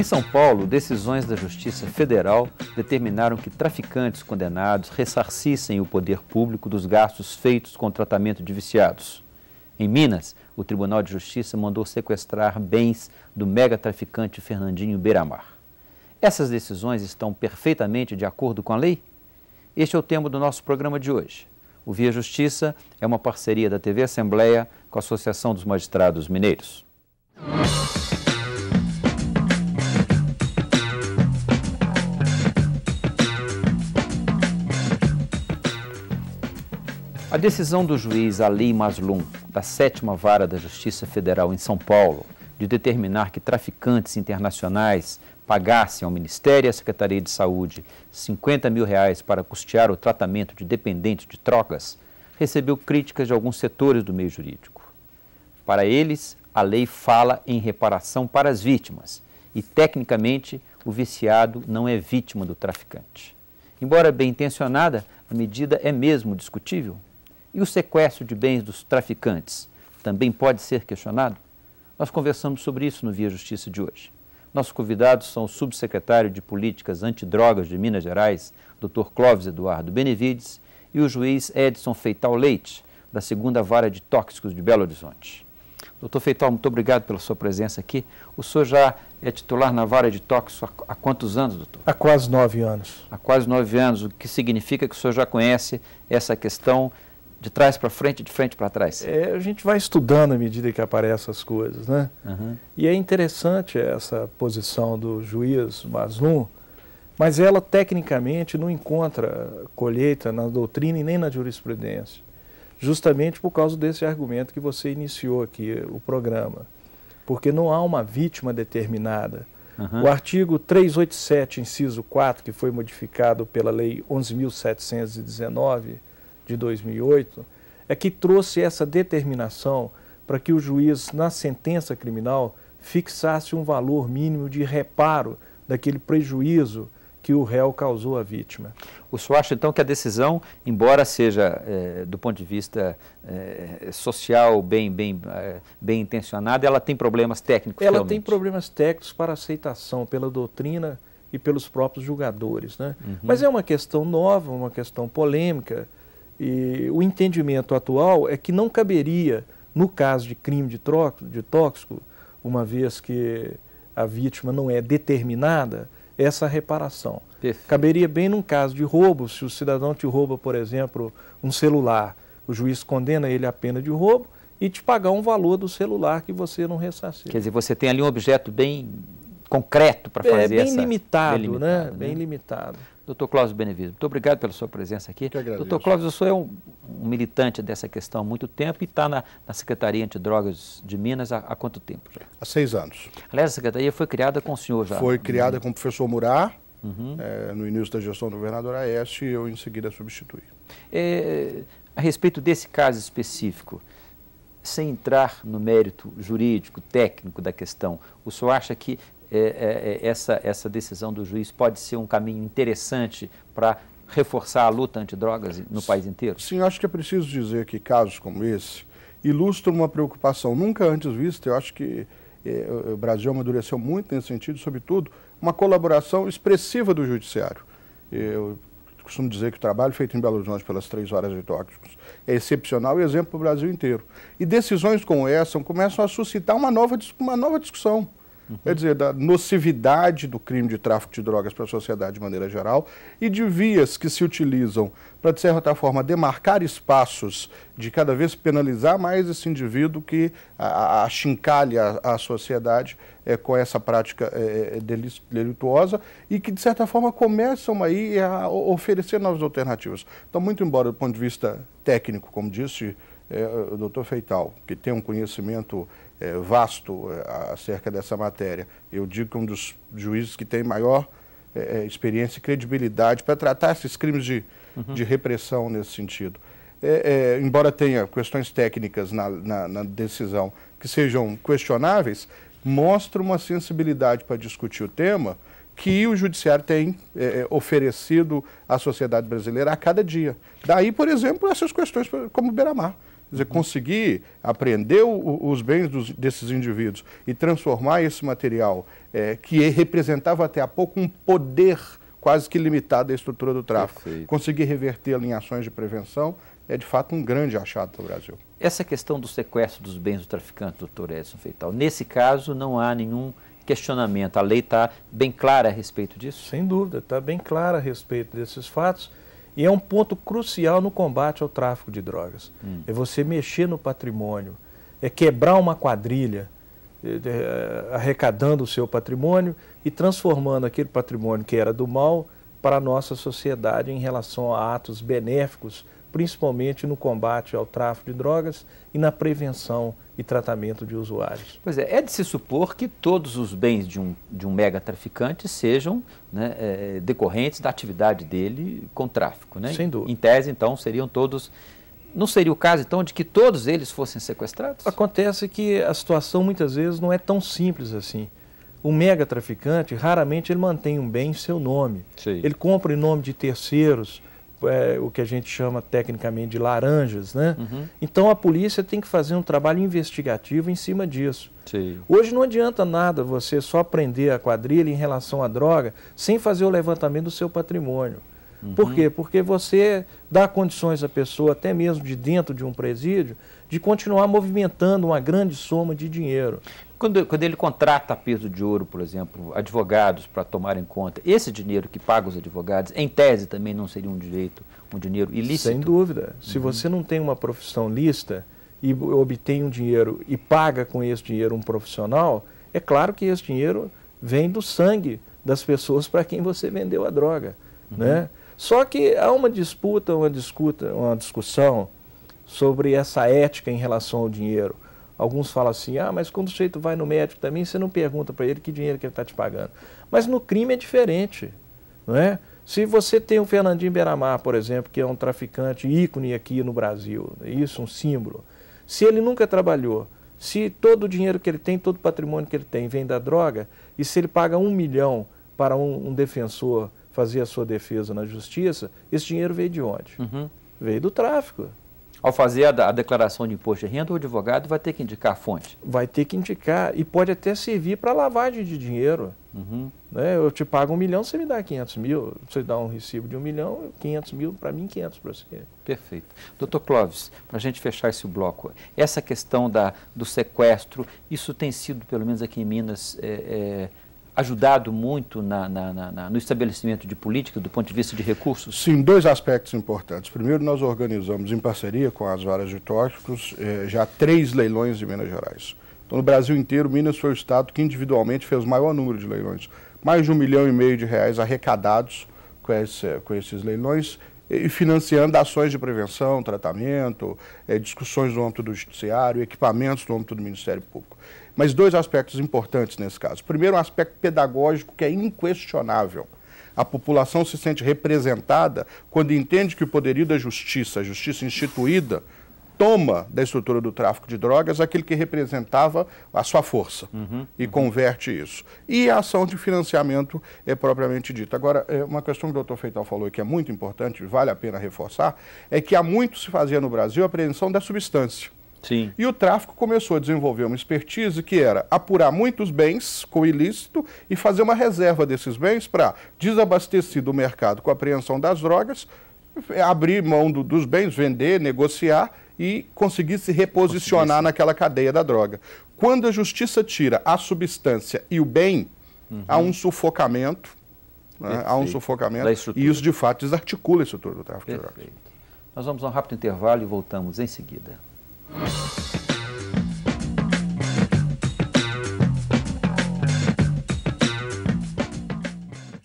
Em São Paulo, decisões da Justiça Federal determinaram que traficantes condenados ressarcissem o poder público dos gastos feitos com tratamento de viciados. Em Minas, o Tribunal de Justiça mandou sequestrar bens do mega traficante Fernandinho Beiramar. Essas decisões estão perfeitamente de acordo com a lei? Este é o tema do nosso programa de hoje. O Via Justiça é uma parceria da TV Assembleia com a Associação dos Magistrados Mineiros. decisão do juiz Ali Maslum, da Sétima Vara da Justiça Federal em São Paulo, de determinar que traficantes internacionais pagassem ao Ministério e à Secretaria de Saúde 50 mil reais para custear o tratamento de dependentes de drogas, recebeu críticas de alguns setores do meio jurídico. Para eles, a lei fala em reparação para as vítimas e, tecnicamente, o viciado não é vítima do traficante. Embora bem intencionada, a medida é mesmo discutível? E o sequestro de bens dos traficantes também pode ser questionado? Nós conversamos sobre isso no Via Justiça de hoje. Nossos convidados são o subsecretário de Políticas Antidrogas de Minas Gerais, Dr. Clóvis Eduardo Benevides, e o juiz Edson Feital Leite, da segunda vara de tóxicos de Belo Horizonte. Doutor Feital, muito obrigado pela sua presença aqui. O senhor já é titular na vara de tóxicos há quantos anos, doutor? Há quase nove anos. Há quase nove anos, o que significa que o senhor já conhece essa questão de trás para frente, de frente para trás? É, a gente vai estudando à medida que aparecem as coisas, né? Uhum. E é interessante essa posição do juiz Mazum, mas ela tecnicamente não encontra colheita na doutrina e nem na jurisprudência, justamente por causa desse argumento que você iniciou aqui o programa, porque não há uma vítima determinada. Uhum. O artigo 387, inciso 4, que foi modificado pela Lei 11.719, de 2008 é que trouxe essa determinação para que o juiz, na sentença criminal, fixasse um valor mínimo de reparo daquele prejuízo que o réu causou à vítima. O senhor acha, então, que a decisão, embora seja é, do ponto de vista é, social bem, bem, é, bem intencionada, ela tem problemas técnicos? Ela realmente? tem problemas técnicos para aceitação pela doutrina e pelos próprios julgadores. Né? Uhum. Mas é uma questão nova, uma questão polêmica. E o entendimento atual é que não caberia, no caso de crime de, troco, de tóxico, uma vez que a vítima não é determinada, essa reparação. Perfeito. Caberia bem num caso de roubo, se o cidadão te rouba, por exemplo, um celular, o juiz condena ele à pena de roubo e te pagar um valor do celular que você não ressarciu. Quer dizer, você tem ali um objeto bem concreto para é, fazer é, bem essa... Limitado, bem limitado, né? Bem né? limitado. Doutor Cláudio Benevides, muito obrigado pela sua presença aqui. Doutor Cláudio, o senhor é um, um, militante dessa questão há muito tempo e está na, na, Secretaria Antidrogas de Minas há, há quanto tempo? Já? Há seis anos. Aliás, a secretaria foi criada com o senhor já? Foi criada com o professor Murá, uhum. é, no início da gestão do governador Aécio, e eu em seguida substituí. É, a respeito desse caso específico, sem entrar no mérito jurídico, técnico da questão, o senhor acha que é, é, é, essa, essa decisão do juiz pode ser um caminho interessante para reforçar a luta antidrogas no país inteiro? Sim, acho que é preciso dizer que casos como esse ilustram uma preocupação nunca antes vista. Eu acho que é, o Brasil amadureceu muito nesse sentido, sobretudo uma colaboração expressiva do judiciário. Eu costumo dizer que o trabalho feito em Belo Horizonte pelas três horas de tóxicos é excepcional e exemplo para o Brasil inteiro. E decisões como essa começam a suscitar uma nova, uma nova discussão uhum. quer dizer, da nocividade do crime de tráfico de drogas para a sociedade de maneira geral e de vias que se utilizam para, de certa forma, demarcar espaços de cada vez penalizar mais esse indivíduo que achincalha a, a, a sociedade é, com essa prática é, delituosa e que, de certa forma, começam aí a oferecer novas alternativas. Então, muito embora do ponto de vista técnico, como disse é, o doutor Feital, que tem um conhecimento é, vasto é, acerca dessa matéria. Eu digo que é um dos juízes que tem maior é, experiência e credibilidade para tratar esses crimes de, uhum. de repressão nesse sentido. É, é, embora tenha questões técnicas na, na, na, decisão que sejam questionáveis, mostra uma sensibilidade para discutir o tema que o judiciário tem é, oferecido à sociedade brasileira a cada dia. Daí, por exemplo, essas questões como o Beramar. Quer dizer, conseguir apreender o, os bens dos, desses indivíduos e transformar esse material, é, que é, representava até há pouco um poder quase que limitado da estrutura do tráfico, Perfeito. conseguir reverter em ações de prevenção, é de fato um grande achado para o Brasil. Essa questão do sequestro dos bens do traficante, doutor Edson Feital, nesse caso não há nenhum questionamento. A lei está bem clara a respeito disso? Sem dúvida, está bem clara a respeito desses fatos. E é um ponto crucial no combate ao tráfico de drogas. Hum. É você mexer no patrimônio, é quebrar uma quadrilha, é, é arrecadando o seu patrimônio e transformando aquele patrimônio que era do mal para a nossa sociedade em relação a atos benéficos principalmente no combate ao tráfico de drogas e na prevenção e tratamento de usuários. Pois é, é de se supor que todos os bens de um, de um mega traficante sejam né, é, decorrentes da atividade dele com tráfico, né? Sem dúvida. Em tese, então, seriam todos. Não seria o caso, então, de que todos eles fossem sequestrados? Acontece que a situação muitas vezes não é tão simples assim. O mega traficante raramente ele mantém um bem em seu nome. Sim. Ele compra em nome de terceiros é, o que a gente chama tecnicamente de laranjas, né? Uhum. Então a polícia tem que fazer um trabalho investigativo em cima disso. Sim. Hoje não adianta nada você só prender a quadrilha em relação à droga sem fazer o levantamento do seu patrimônio. Uhum. Por quê? Porque você dá condições à pessoa, até mesmo de dentro de um presídio, de continuar movimentando uma grande soma de dinheiro. Quando, quando ele contrata peso de ouro, por exemplo, advogados para tomar em conta, esse dinheiro que paga os advogados, em tese também não seria um direito, um dinheiro ilícito? Sem dúvida. Se uhum. você não tem uma profissão lista e obtém um dinheiro e paga com esse dinheiro um profissional, é claro que esse dinheiro vem do sangue das pessoas para quem você vendeu a droga. Uhum. Né? Só que há uma disputa, uma, discuta, uma discussão sobre essa ética em relação ao dinheiro. Alguns falam assim, ah, mas quando o sujeito vai no médico também, você não pergunta para ele que dinheiro que ele está te pagando. Mas no crime é diferente, não é? Se você tem o Fernandinho Beiramar, por exemplo, que é um traficante ícone aqui no Brasil, isso, um símbolo. Se ele nunca trabalhou, se todo o dinheiro que ele tem, todo o patrimônio que ele tem vem da droga, e se ele paga um milhão para um, um defensor fazer a sua defesa na justiça, esse dinheiro veio de onde? Uhum. Veio do tráfico. Ao fazer a, a, declaração de imposto de renda, o advogado vai ter que indicar a fonte. Vai ter que indicar e pode até servir para lavagem de dinheiro. Uhum. Né? Eu te pago um milhão, você me dá 500 mil. Você dá um recibo de um milhão, 500 mil para mim, 500 para você. Perfeito. Doutor Clóvis, para a gente fechar esse bloco, essa questão da, do sequestro, isso tem sido, pelo menos aqui em Minas, é, é, ajudado muito na, na, na, no estabelecimento de política do ponto de vista de recursos? Sim, dois aspectos importantes. Primeiro, nós organizamos, em parceria com as varas de tóxicos, eh, já três leilões em Minas Gerais. Então, no Brasil inteiro, Minas foi o estado que individualmente fez o maior número de leilões. Mais de um milhão e meio de reais arrecadados com, esse, com esses leilões e financiando ações de prevenção, tratamento, é, discussões no âmbito do judiciário, equipamentos no âmbito do Ministério Público. Mas dois aspectos importantes nesse caso. Primeiro, um aspecto pedagógico que é inquestionável. A população se sente representada quando entende que o poderio da justiça, a justiça instituída, toma da estrutura do tráfico de drogas aquilo que representava a sua força uhum, e uhum. converte isso. E a ação de financiamento é propriamente dita. Agora, é, uma questão que o doutor Feital falou que é muito importante, vale a pena reforçar, é que há muito se fazia no Brasil a apreensão da substância. Sim. E o tráfico começou a desenvolver uma expertise que era apurar muitos bens com ilícito e fazer uma reserva desses bens para, desabastecer o mercado com a apreensão das drogas, é, abrir mão do, dos bens, vender, negociar e conseguir se reposicionar naquela cadeia da droga. Quando a justiça tira a substância e o bem, uhum. há um sufocamento, né? há um sufocamento, e isso de fato desarticula a estrutura do tráfico Perfeito. de drogas. Nós vamos a um rápido intervalo e voltamos em seguida.